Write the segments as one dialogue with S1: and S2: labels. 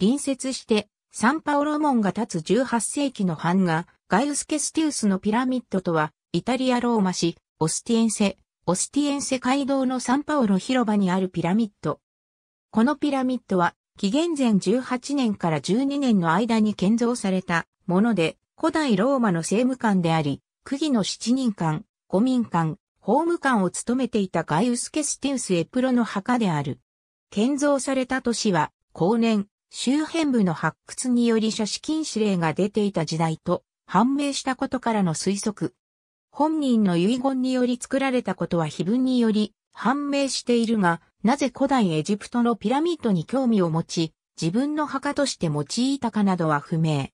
S1: 隣接して、サンパオロ門が立つ18世
S2: 紀の版画、ガイウス・ケスティウスのピラミッドとは、イタリア・ローマ市、オスティエンセ、オスティエンセ街道のサンパオロ広場にあるピラミッド。このピラミッドは、紀元前18年から12年の間に建造されたもので、古代ローマの政務官であり、区議の七人間、5民間、法務官を務めていたガイウス・ケスティウス・エプロの墓である。建造された都市は、後年、周辺部の発掘により写死禁止令が出ていた時代と判明したことからの推測。本人の遺言により作られたことは碑文により判明しているが、なぜ古代エジプトのピラミッドに興味を持ち、自分の墓として用いたかなどは不明。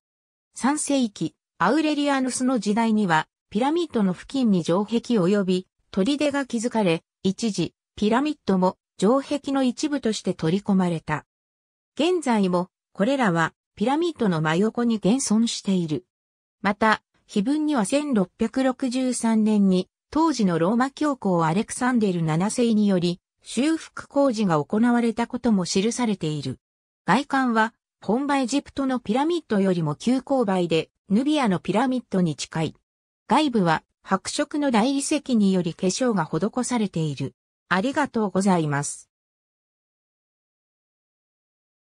S2: 3世紀、アウレリアヌスの時代には、ピラミッドの付近に城壁及び砦が築かれ、一時、ピラミッドも城壁の一部として取り込まれた。現在も、これらは、ピラミッドの真横に現存している。また、碑文には1663年に、当時のローマ教皇アレクサンデル7世により、修復工事が行われたことも記されている。外観は、本場エジプトのピラミッドよりも急勾配で、ヌビアのピラミッドに近い。外部は、白色の大理石により化
S1: 粧が施されている。ありがとうございます。